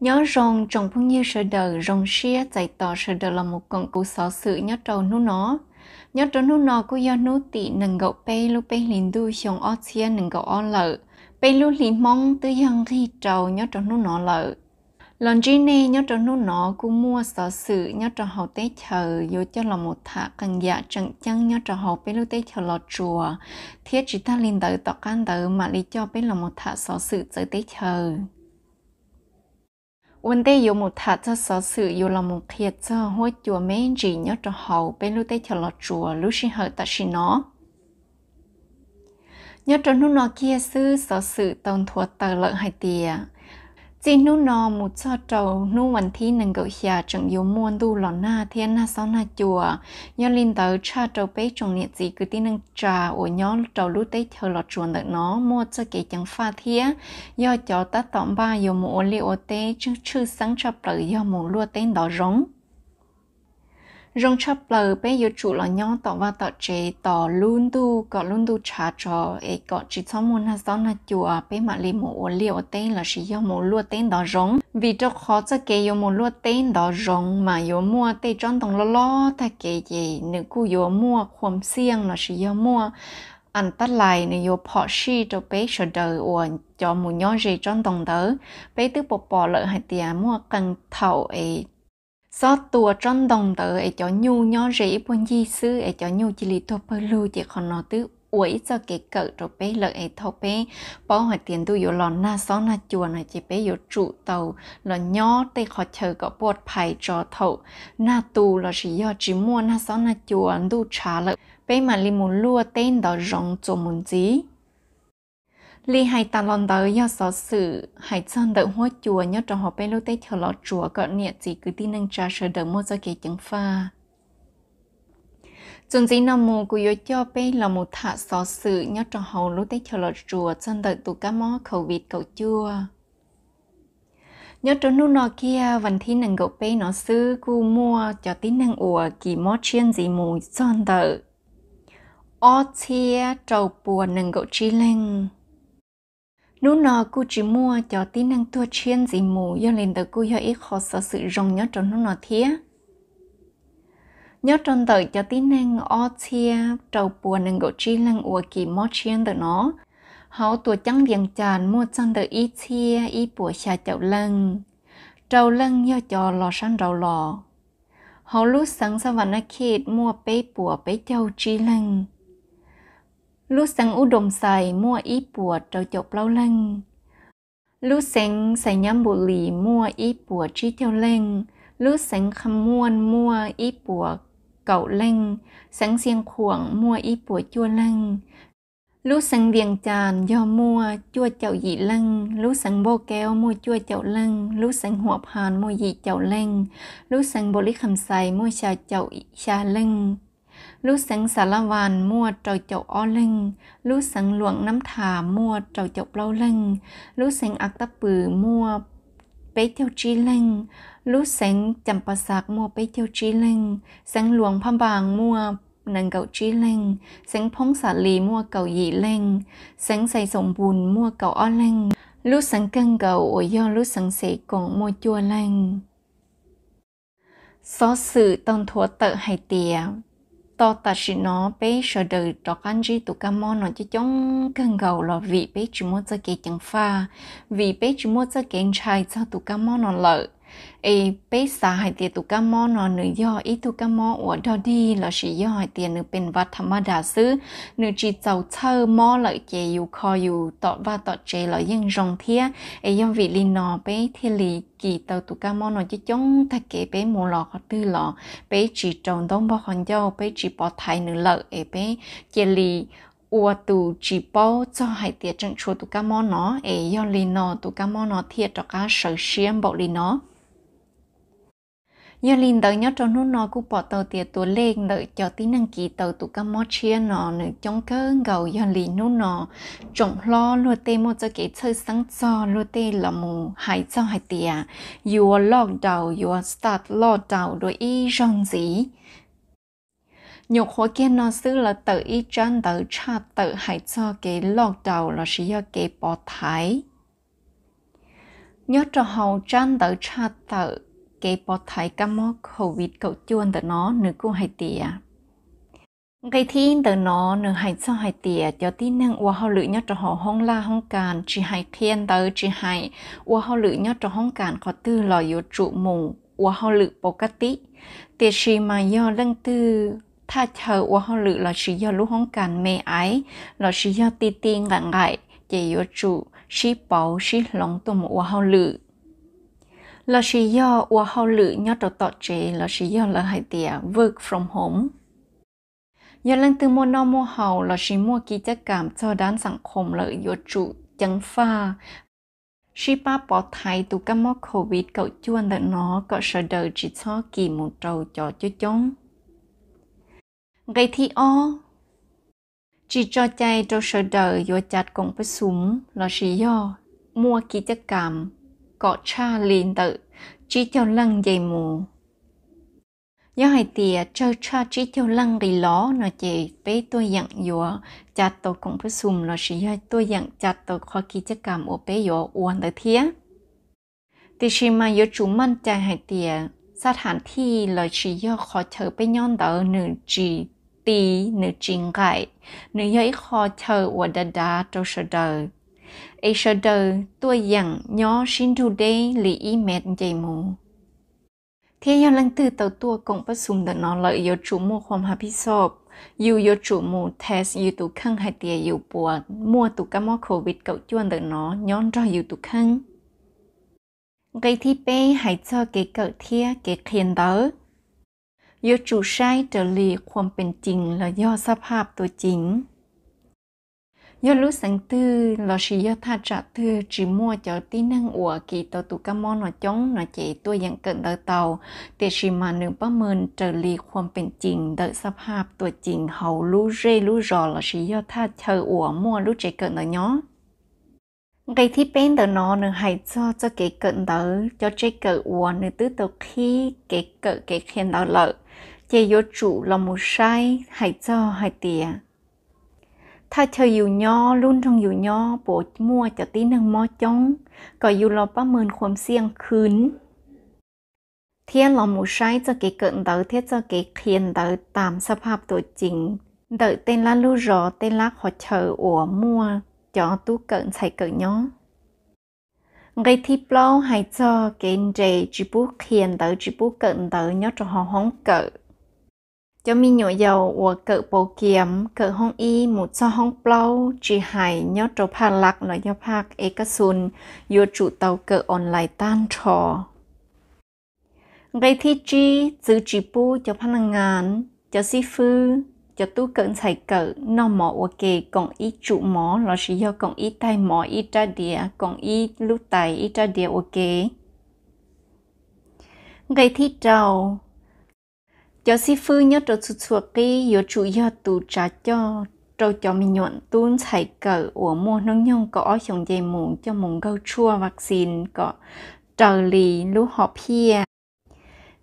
nhớ rằng trong phương như sơ đờ rong xia chạy tỏ sơ đờ là một con cụ sở sự nhớ trầu nú nó nhớ trầu nú nó của do nú tị nâng gậu bê lu bê liền đu xong o chia nâng gậu o lợ bê lu liền mong tư dân khi trầu nhớ trầu nú nó lợ lần trước này nhớ trầu nú nó cũng mua sở sự nhớ trầu hậu tế chờ vô cho là một thả cần dạ chẳng chăng nhớ trầu hậu bê lu tế chờ lọt chùa thiết chỉ ta liền tự tỏ can tự mà lý cho bê là một thả sở sự tới tế chờ วันเดียวมุถาจะสอสื่ออยู่ละมุเขียจะหัวจัวไม่จีเนาะจะหาเป็นลูกเตะละจัวลูกชิเหอตัชินอเนาะจะนุ่นอเกียซื้อสอสื่อตอนทัวเตอเลิกไฮเตีย chỉ nu nó một cho trầu nu hoàn thi nâng gỡ hià chẳng yếu muôn du lọ na thiên na sau na chùa nhớ linh tớ cha trầu bế trong niệm gì cứ tin nâng trà ổ nhớ trầu lú tế thờ lọ chuồn được nó mua cho kể chẳng pha thía do cho ta tọm ba yếu mũ liệu tế chứ chư sáng cho lợi do mũ lua tên đó rống rong chấp lờ bé yêu chủ là nhau tỏ và tỏ chế tỏ luôn tu có luôn tu trả cho ấy có chỉ xong muốn là xong là chùa bé mà li một liệu tên là sử dụng một lúa tên đó rong vì cho khó cho kê yêu một lúa tên đó rong mà yêu mua tê trong tông lo lo ta kê gì nữ cu yêu mua khom xiêng là sử dụng mua ăn ta lại nếu yêu họ si cho bé sợ đời uổng cho một nhóm gì trong tông đó bé tức bỏ bỏ lỡ hai tiền mua cần thầu ấy do tua trong đồng tờ ấy cho nhu nhỏ rỉ buồn di sư ấy cho nhu chỉ lì thô bơ lưu chỉ còn nó tư uỷ cho cái cỡ rồi bé lợi ấy thô bé bỏ hỏi tiền tu yếu lòn na xó na chùa này chỉ bé yếu trụ tàu là nhỏ tê khó chờ có bột phải cho thầu na tu là chỉ do chỉ mua na xó na chùa tu trả lợi bé mà li muốn lua tên đó rong cho muốn gì li hai ta lon tới do sở sự hai chân đỡ hoa chùa nhớ trong họ bé lưu tết theo lọ chùa gọi niệm chỉ cứ tin nâng trà sở đỡ mua cho kỳ chứng pha chuẩn dĩ nằm mù của yếu cho bé là một thả sở sự nhớ trong họ lưu tết theo lọ chùa chân đỡ tụ cá mó khẩu vịt cậu chua nhớ trong nụ nọ kia vẫn thi nâng cậu bé nó sư cu mua cho tin nâng ủa kỳ mó chuyên gì mù chân đỡ ô chia trầu buồn nâng cậu chi linh nú nọ cô chỉ mua cho tí năng tua chiên gì mù do lên tờ cô do ít khó sợ sự rong nhớ trong nú nọ thía nhớ trong tờ cho tí năng o chia trầu bùa năng gỗ chi lăng ua kỳ mò chiên tờ nó hậu tua trắng viền tràn mua chân tờ ít chia ít bùa xà chậu lăng trầu lăng do cho lò săn rầu lò hậu lúc sáng sau vạn nát mua bế bùa bế châu chi lăng ลู่สังอุดมใส่มั่วอีปวดเจ้าจบเล่าเล่งลู่เสงใส่ย้ำบุหรี่มั่วอีปวดชี้เที่ยเล่งลู่เสงคำม่วนมั่วอีปวดเก่าเล่งเสงเสียงข่วงมั่วอีปวดจั่วเล่งลู่เสงเวียงจานย่อมั่วจั่วเจ้าหยีเล่งลู่เสงโบแก้วมั่วจั่วเจ้าเล่งลู่เสงหัวพานมั่วหยีเจ้าเล่งลู่เสงบริคำใส่มั่วชาเจ้าชาเล่ง lúc sáng xà la mua trầu chậu o linh lúc sáng luộng nắm thả mua trầu chậu lâu linh lúc sáng ạc tắp bử mua bế theo chi linh lúc sáng chầm mua bế theo chi linh sáng luồng phong bàng mua nàng cậu trí linh sáng phong xả lì mua cậu dị linh sáng xây sổng bùn mua cậu o linh lúc sáng cân cậu ổ do lúc sáng xỉ còn mua chua linh xó sự tông thua tợ hay tìa to ta chỉ nó bé sợ đời đó anh chị tụ cá mò nó chỉ chống cần gầu là vì bé chỉ muốn chơi cái chẳng pha vì bé chỉ muốn chơi cái trai cho tụ cá mò nó lợi e pesa hai tia tu ka mo no nu yo i tu ka mo wa do di lo shi yo hai tia nu pen wat thama da su nu chi chau chơ mo lo che yu kho yu to va to che lo yin rong thia e yong vi li no pe thi li ki tàu tu ca mô nó chứ chống ta kể bé mù lọ có tư lọ bé chỉ trồng đông bao hòn dâu bé chỉ bỏ thai nữ lợ e bé chê lì ua tu chỉ bao cho hai tiệt trận chua tu ca mô nó e yo lì nó tu ca mô nó thiệt cho cá sở xiêm bộ lì nó giờ linh tới nhớ cho nút nó cũng bỏ tàu tiền tuổi lên đợi cho tí năng kỳ tàu tụ cá mót chia nó nữa trong cơ gầu giờ linh nút nó trọng lo luôn tê một cho cái chơi sáng cho luôn tê là mù hải cho hải tiền you are locked down you are start locked đầu đôi ý rong gì nhục hóa kia nó xứ là tự y chân tự cha tự hại cho cái lọt đầu là sử dụng cái bỏ thái nhớ cho hậu chân tự cha tự kế bỏ thái cả mô khẩu vịt cậu chuồn tờ nó nữ cũng hay tìa. Cái thiên tờ nó nữ hay sao hay tìa cho tí năng ua hao lự nhá cho họ hông la hông càn chỉ hay khiên tờ chỉ hay ua hao lự nhá cho hông càn có tư lò yếu trụ mùng ua hao lự bó cát tí. Tìa xì mà do lưng tư tha chờ ua hao lự là chỉ do lũ hông càn mê ái là chỉ do tì tì ngại ngại chỉ yếu trụ xí bảo xí lòng tùm ua hao lự là sử do và hậu lự nhớ đầu tọt chế là sử do là hai tia work from home giờ lên từ mua nó mua hậu là sĩ mua kỹ chất cảm cho đán sản khổng lợi do trụ chẳng pha sĩ ba bỏ thai tụ các mốc covid cậu chuan đợt nó cậu sợ đời chỉ cho kỳ một trầu cho cho chống ngày thi o chỉ cho chạy cho sợ đời do chặt cũng phải súng là sử do mua kỹ chất cảm có cha liền tự chỉ theo lăng dây mù do hai tia cho cha chỉ theo lăng gầy ló nó chỉ bé tôi dặn dùa cha tôi cũng phải sum nó chỉ do tôi dặn cha tôi khó kỳ chắc cảm ở bé dùa uốn tới thía thì khi mà yo chủ mình cha hai tia sa thản thi là chỉ do khó chờ bé nhon đỡ nửa chỉ tì nửa chỉ ngại nửa do khó chờ ở đà đà trong sự đời ai sợ đời tôi dặn nhó xin thu đê lì ý mệt dày mù. Thế nhau lăng tư tàu tua cũng bắt sùng đợt nó lợi yếu chủ mô khom hạ bí sộp. Dù yếu chủ mô test yếu tù khăn hay tìa yếu bùa mua tù cá mô COVID cậu chuan đợt nó nhón ra yếu tù khăn. Gây thi bê hãy cho cái cậu thia cái khiên đó. Yếu chủ sai trở lì khom bên trình là do sắp hạp tổ chính yo lúc sáng tư lo sĩ yo tha trả tư chỉ mua cho tí năng ủa kỳ tàu tụ cá mò nó chống nó chạy tua dạng cận đợi tàu để sĩ mà nữ ba mơn trở lì ความเป็นจริง đợi sắp hạp ตัวจริงเฮารู้เร่รู้รอลอสิยอถ้าเธออัวมั่วรู้ใจเกิดเนาะเนาะ cái thì bên đó nó nữa hay cho cho cái cận đó cho chơi cờ uốn nữa tứ tổ khi cái cờ cái khen đó lợi chơi vô chủ là một sai hay cho hay tiền ถ้าเธออยู่ย่อรุ่นทองอยู่ย่อปวดมั่วจะตีหนึ่งมอจ้องก็อยู่รอประเมินความเสี่ยงคืนเทียนหลอหมูใช้จะเกเกิดเดอเทียจะเกเคียนเดอตามสภาพตัวจริงเดอเต้นละลู่รอเต้นละขอเชออัวมั่วจอตู้เกิดใส่เกิดย่อ ngay thì bao hay cho cái đề chỉ bút khiền tới chỉ bút cận tới nhớ cho họ hóng cỡ cho mi nhỏ dầu của cỡ bầu kiếm cỡ hông y một so hông plau chỉ hải nhớ trâu phạc lạc nó nhớ phạc ê cà xuân yo chủ tàu cỡ online tan trò gây thi chi giữ chỉ bu cho phát năng ngàn cho si phư cho tu cỡ xài cỡ nó mỏ của kề còn y trụ mỏ nó chỉ do còn y tay mỏ y tra địa còn y lúc tay y tra địa của kề gây thi trâu cho sư phụ nhớ trâu chuột chuột cái yếu chủ yếu tù trả cho trâu cho mình nhuận tuôn xài cờ của mua nông nhông có ở trong dây mùng cho mùng gâu chua vaccine có trợ lý lũ họ pia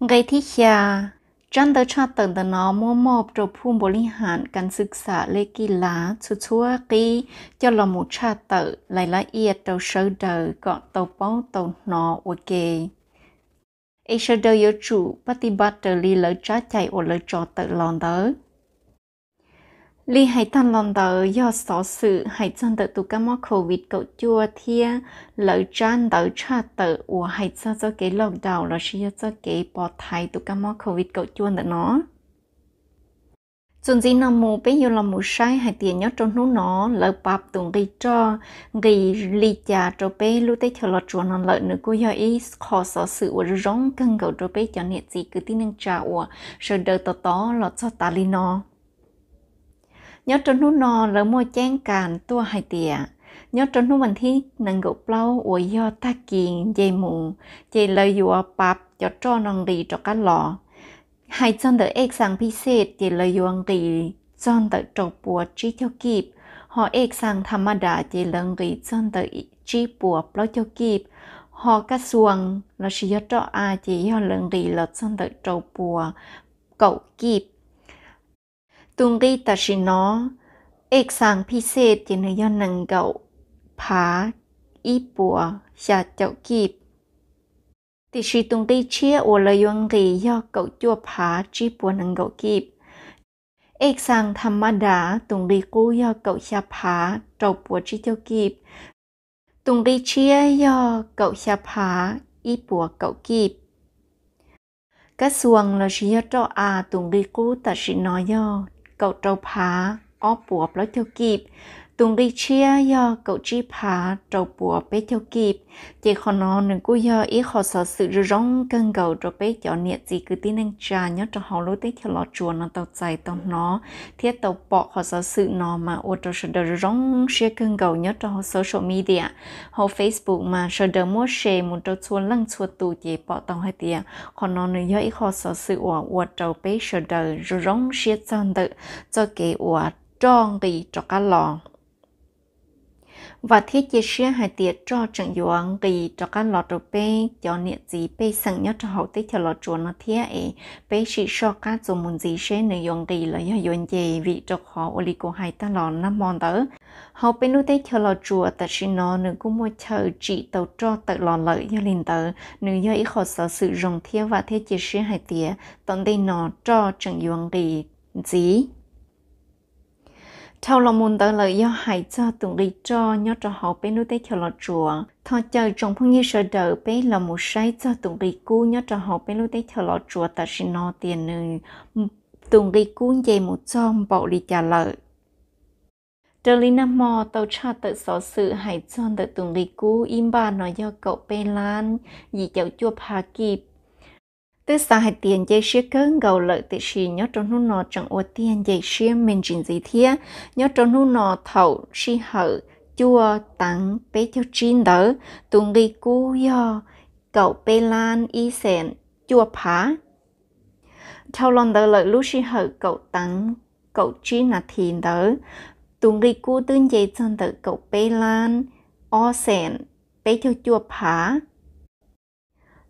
ngày thứ hai trong đó cho tận tận nó mua một trâu phun bổ lý hạn cần sức xã lê kỳ lá chuột chua cái cho lò một cha tự lại lá yết trâu sơ đời có tàu bao tàu nó ok ai sẽ đời yêu chủ bắt đi bắt trở li lỡ trái chạy ở lỡ trò tự lòn đỡ li hãy tan lòn đỡ do sở sự hãy chân tự tu cá mắc covid cậu chua thia lỡ tràn đỡ cha tự ủa hãy cho cho cái lồng đầu là sẽ cho cái bỏ thai tu cá mắc covid cậu chua nữa nó chúng chỉ nằm mù bây giờ là mù sai hai tiền nhớ trong nút nó lỡ bạp tụng gây cho gây lì chà cho bé lúc tết chờ lọt chuồn nó lỡ nữa cô giờ ý khó sở sự của rong cân cầu cho bé cho nhiệt gì cứ tin nâng trả của sợ đỡ tỏ tỏ lọt cho ta lì nó nhớ trong nút nó lỡ mua chén càn tua hai tiền nhớ trong nút mình thi năng gục lâu của do ta kiện dây mù dây lời dùa bạp cho cho nàng đi cho cá lọ hai chân đỡ ếch sang bí xệt thì là yuang tỷ chân đỡ trọc bùa trí theo kịp họ ếch sang thầm mà đã thì là người chân đỡ trí bùa bó theo kịp họ cá xuồng là chỉ cho ai chỉ họ lần đi là chân đỡ trọc bùa cậu kịp tung đi ta chỉ nó ếch sáng bí xệt thì là do nâng cậu phá ít bùa xả chậu kịp thì chỉ tung đi chia ô lời yong gì do cậu chua phá chỉ buồn nâng cậu kịp. Ếch sang thăm mà đá tung đi cú do cậu xa phá trầu bùa chỉ tiêu kịp. Tung đi chia do cậu xa phá ý bùa cậu kịp. Các xuồng là chỉ do trọ à tung đi cú ta chỉ nói do cậu trầu phá ó bùa lối tiêu kịp tung đi chia yo cậu chi phá trâu bùa bé theo kịp chỉ khó nó nên cú yo ý khó sợ sự rong cân gầu trâu bé cho nhiệt gì cứ tin anh trà nhớ cho họ lối tới theo lọ chuồn nó tàu chạy tàu nó thiết tàu bỏ khó sợ sự nó mà ô trâu sợ đờ rong xe cân gầu nhớ cho họ social media họ facebook mà sợ đờ mua xe một trâu chuồn lăng chuồn tù chỉ bỏ tàu hai tia khó nó nên yo ý khó sợ sự ô ô trâu bé sợ đờ rong xe chân tự cho kỹ ô trong đi cho cá lòng và thiết chế xe hai tiệt cho trận yuan kỳ cho các lọt đồ bê cho niệm gì bê sẵn nhất cho hậu tích cho lọt chuồn nó thiết ấy bê sĩ cho các dùng môn gì sẽ nơi yuan kỳ là do yuan dề vị cho khó ô lì cổ hai ta lọt nằm mòn tớ hậu bê nụ tích cho lọt chùa ta xin nó nữ cũng mua chờ chỉ tàu cho tự lọt lợi do linh tớ nữ do ý khó sở sự rồng thiết và thiết chế xe hai tiệt tổng đây nó cho trận yuan kỳ gì thâu lòng muốn tới lời do hải cho tưởng đi cho nhớ cho họ bé nơi tế cho lọ chùa thọ chờ trong phong như sợ đỡ bé là một sai cho tưởng đi cú nhớ cho họ bé nơi tế cho lọ chùa ta xin nó tiền nữ tưởng đi cú về một trong bộ đi trả lời trở lý nam mò tàu cha tự sở sự hải cho tự tưởng đi cú im bà nói do cậu bé lan dị cháu chùa phá kịp từ xa hai tiền dây xia cơn gầu lợi tự xì nhớ trong nút nọ chẳng ua tiền dây xia mình trình gì thế nhớ trong nút nọ thầu xì hở chua tặng bé cho chín đỡ tu ghi cú yo cậu bé lan y sẹn chua phá thâu lòng đỡ lợi lúc xì hở cậu tặng cậu chín là thiền đỡ tu ghi cú tương dây chân đỡ cậu bé lan o sẹn bé cho chua phá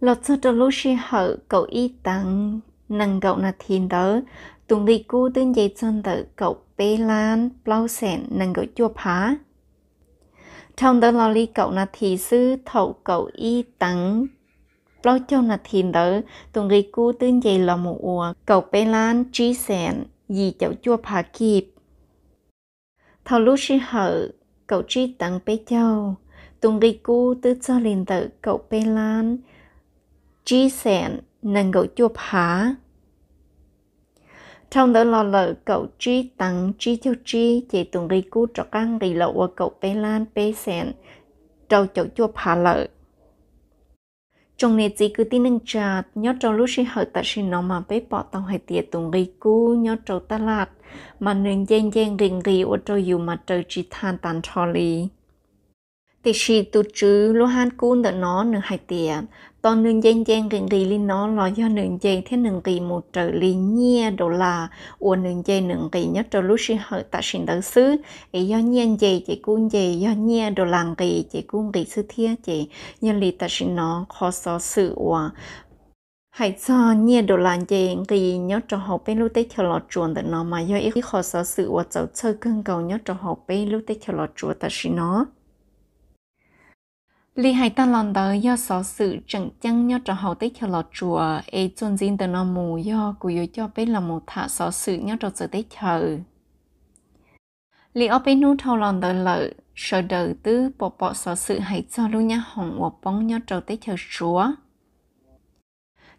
lọt cho cho lúc khi hở cậu y tặng nâng cậu là thiên đỡ tuần đi cú tên dây chân đỡ cậu bê lan bao sẹn nâng cậu chua phá trong đó lo ly cậu là thị sư thầu cậu y tặng bao châu là thiên đỡ tuần đi cú tên dây là mù ùa cậu bê lan chi sẹn gì chậu chua phá kịp thầu lúc khi hở cậu chi tặng bê châu tuần đi cú tư cho liền tự cậu bê lan G-Sen nâng gỗ chua phá. Trong đó lo lợ cậu G tặng G theo G chỉ tụng ghi cú trọ căng ghi lậu ở cậu Bê Lan Bê Sen trâu chậu chua phá lợ. Trong này chỉ cứ tin nâng chạt, nhớ trâu lúc sinh hợp tại sinh nó mà bế bỏ tao hệ tiệt tụng ghi cú nhớ trâu ta lạt mà nâng dên dên rình ghi ở trâu dù mà trời chỉ than tàn trò lì. Thì chỉ tụ chứ lúc hàn cú đỡ nó nâng hai tiệt ตอนหนึ่งเจงเจงกันดีลินเนาะรอย่อหนึ่งเจงเท่หนึ่งกีหมดเจอลิเนียดอลลาอวนหนึ่งเจงหนึ่งกี nhất เจอลูชิเหอตัดสินเดอซื้อไอ้ย่อเนียนเจเจกุ้งเจย่อเนียดอลลังกีเจกุ้งกีซื้อเทียเจยันลีตัดสินเนาะคอสอสื่อว่าให้ซอเนี่ยดลานเจงกียอดจอหอบเป็นลูกเตะฉลอดจวนแต่นอมาย่อยอีกขอสอสื่อว่าเจ้าเชอเกิงเก่ายอดจอหอบเป็นลูกเตะฉลอดจวนแต่ชินอ Lý hải ta lòn đó do sở sự chẳng chăng nhau trò hậu tới cho lọ chùa e chôn dinh tờ nó mù do của yếu cho bế là một thả sở sự nhau trò sự tới chờ. Lý ở bên nụ thâu lòn đó lợi sở đời tư bộ bộ sở sự hãy cho lưu nhá hồng của bóng nhau trò tới chờ chúa.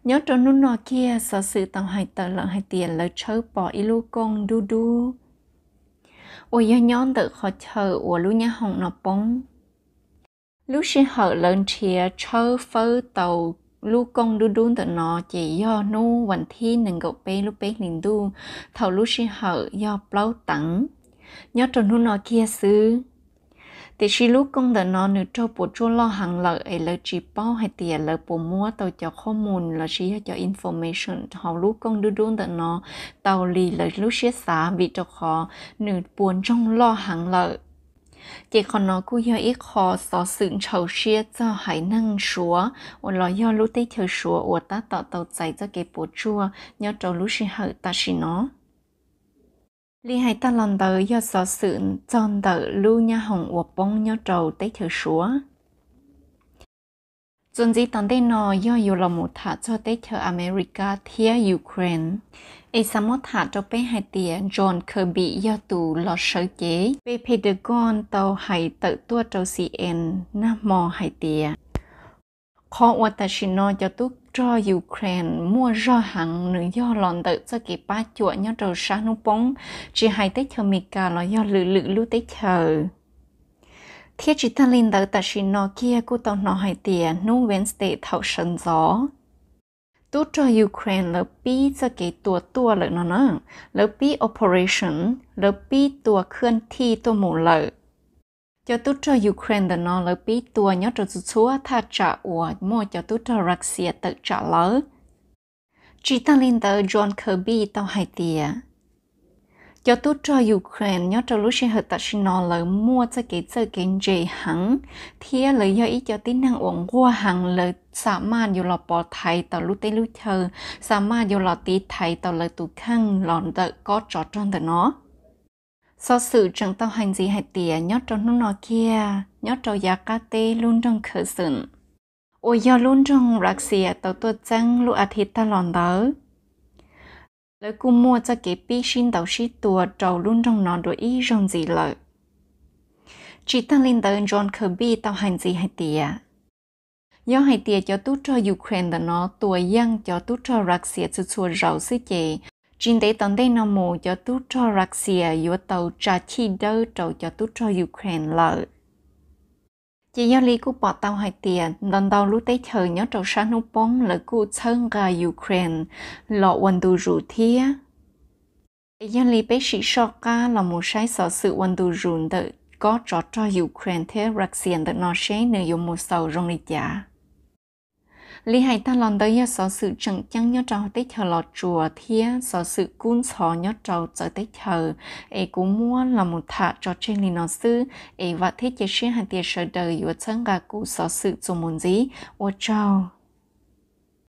Nhớ trò nụ nọ kia sở sự tàu hãy tờ lợi hải tiền lợi chớ bỏ y lưu con đu đu. Ôi nhớ nhón tự khó chờ của lưu nhá hồng nọ bóng lúc sinh họ lần chia cho phơ tàu lúc công đu đun tận nó chỉ do nu vẫn thi nâng gậu bê lúc bê liền đu thầu lúc sinh họ do bao tặng nhớ tròn nu nó kia xứ thì khi lúc công tận nó nửa cho bộ chua lo hàng lợi ấy lợi chỉ bao hay tiền lợi bộ mua tàu cho khó mùn là chỉ cho information họ lúc công đu đun tận nó tàu lì lợi lúc xế xá bị cho khó nửa buồn trong lo hàng lợi chỉ còn nó cũng yêu ít khó xó sự chầu xia cho hãy năng súa và lo yêu lũ tây chờ súa và ta tạo tàu chạy cho cái bố chua nhớ trâu lũ xì hở ta xì nó Li hai ta lần đầu do xó sự chọn đỡ lưu nhà hồng và bông nhớ trâu tây chờ súa Chuẩn gì tàn đây nó yêu yêu là một thả cho tây chờ America thia Ukraine ai sa hạ cho bé hai tìa John Kirby do tù lọ sở chế về phê đờ con tàu hải tự tua trâu xì en na mò hai tìa khó wa ta xin nó cho túc cho Ukraine mua do hẳn nữ do lòn tự cho kỳ ba chuột nhau trâu sáng nụ bóng chỉ hai tế chờ mì cà lo do lự lự lưu tế chờ thiết chỉ ta lên tới ta xin nó kia cô tàu nó hai tìa nu Wednesday thảo sân gió tu cho Ukraine lỡ bi cho cái ตัวตัว lỡ nó nó lỡ bi operation lỡ bi tua khuyên thi tua mù lỡ cho tu cho Ukraine đỡ nó lỡ bi tua nhớ cho chúa tha trả ủa mua cho tu cho Russia tự trả lỡ chỉ ta lên tờ John Kirby tao hai tiền cho tôi cho Ukraine nhớ cho lúc sinh hợp tác sinh nó là mua cho cái chơi cái gì hẳn thì là do ý cho tính năng ổn qua hẳn là sa ma dù là bỏ thầy tàu lúc tới lúc thờ sa ma dù là tí thầy tàu là tù khăn lòn đợi có trò trong tờ nó so sự chẳng tạo hành gì hay tìa nhớ cho nó nó kia nhớ cho giá cá tê luôn trong khởi sự ôi giờ luôn trong rạc xìa tàu tôi chăng lúc à thịt ta lòn đỡ lỡ cú mua cho cái bi xin đầu xí tua trầu luôn trong nó đồ ý rong gì lợi chỉ ta lên tới John Kirby tao hành gì hay tìa do hay tìa cho tú cho Ukraine nó tua dân cho tú cho Russia sự xua rầu xí chế chính tế tận đây nó mù cho tú cho Russia yếu tàu trả chi đỡ trầu cho tú cho Ukraine lợi chỉ do lý của bỏ tàu hai tiền lần đầu lúc tới chờ nhớ trâu sáng nông bóng là cú thân gà Ukraine lọ quần tù rủ thia do lý bé sĩ sọ ca là một sai sở sự quần tù rủ đợi có trò cho Ukraine thế Russian được nó sẽ nơi dùng một sầu rong đi giả lý hay ta lòng đây sở sự chẳng chăng nhớ trò tết thờ lọt chùa thia sở sự cún sò nhớ trò sở tết thờ ấy cũng mua là một thả cho trên lý nó sư ấy và thiết chế sĩ hàng tiền sở đời của chân gà cụ sở sự dùng muốn gì ô trâu